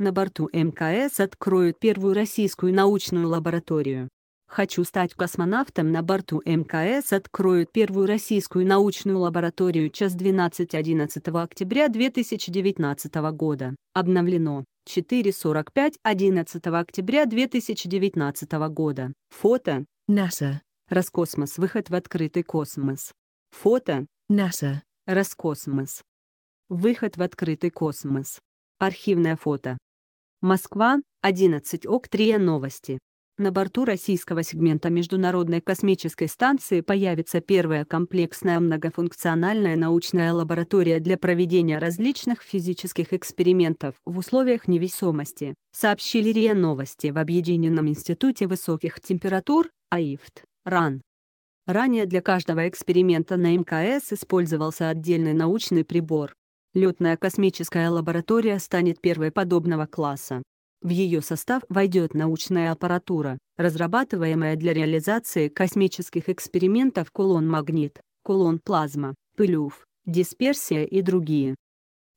На борту МКС откроют первую российскую научную лабораторию. Хочу стать космонавтом на борту МКС откроют первую российскую научную лабораторию час 12 11 октября 2019 года. Обновлено. 4.45 11 октября 2019 года. Фото. НАСА. Роскосмос. Выход в открытый космос. Фото. НАСА. Роскосмос. Выход в открытый космос. Архивное фото. Москва, 11 ОК 3 новости. На борту российского сегмента Международной космической станции появится первая комплексная многофункциональная научная лаборатория для проведения различных физических экспериментов в условиях невесомости, сообщили РИА Новости в Объединенном институте высоких температур, АИФТ, РАН. Ранее для каждого эксперимента на МКС использовался отдельный научный прибор, Летная космическая лаборатория станет первой подобного класса. В ее состав войдет научная аппаратура, разрабатываемая для реализации космических экспериментов кулон-магнит, кулон-плазма, пылюв, дисперсия и другие.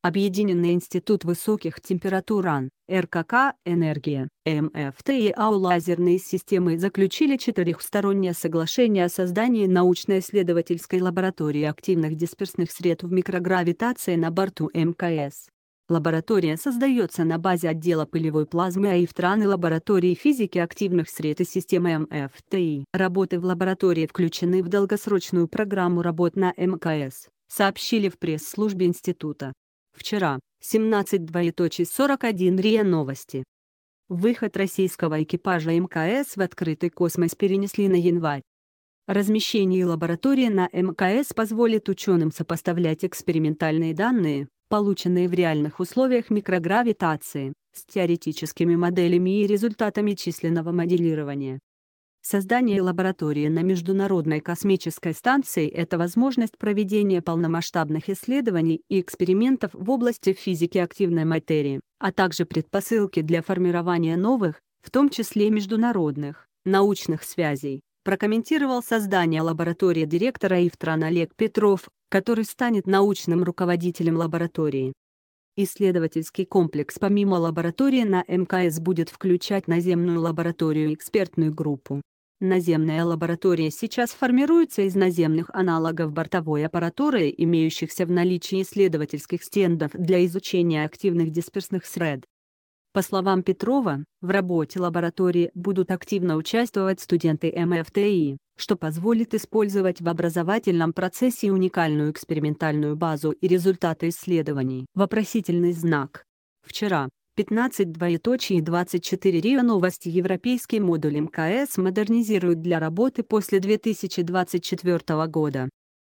Объединенный институт высоких температур АН, РКК, Энергия, МФТ и АУ лазерные системы заключили четырехстороннее соглашение о создании научно-исследовательской лаборатории активных дисперсных сред в микрогравитации на борту МКС. Лаборатория создается на базе отдела пылевой плазмы АИФТРАН и лаборатории физики активных сред и системы МФТИ. Работы в лаборатории включены в долгосрочную программу работ на МКС, сообщили в пресс-службе института. Вчера, 17.41 РИА Новости. Выход российского экипажа МКС в открытый космос перенесли на январь. Размещение лаборатории на МКС позволит ученым сопоставлять экспериментальные данные, полученные в реальных условиях микрогравитации, с теоретическими моделями и результатами численного моделирования. Создание лаборатории на Международной космической станции – это возможность проведения полномасштабных исследований и экспериментов в области физики активной материи, а также предпосылки для формирования новых, в том числе международных, научных связей, прокомментировал создание лаборатории директора Ивтран Олег Петров, который станет научным руководителем лаборатории. Исследовательский комплекс помимо лаборатории на МКС будет включать наземную лабораторию и экспертную группу, Наземная лаборатория сейчас формируется из наземных аналогов бортовой аппаратуры, имеющихся в наличии исследовательских стендов для изучения активных дисперсных сред. По словам Петрова, в работе лаборатории будут активно участвовать студенты МФТИ, что позволит использовать в образовательном процессе уникальную экспериментальную базу и результаты исследований. Вопросительный знак. Вчера, 15 двоеточие 24 РИА Новости Европейский модуль МКС модернизируют для работы после 2024 года.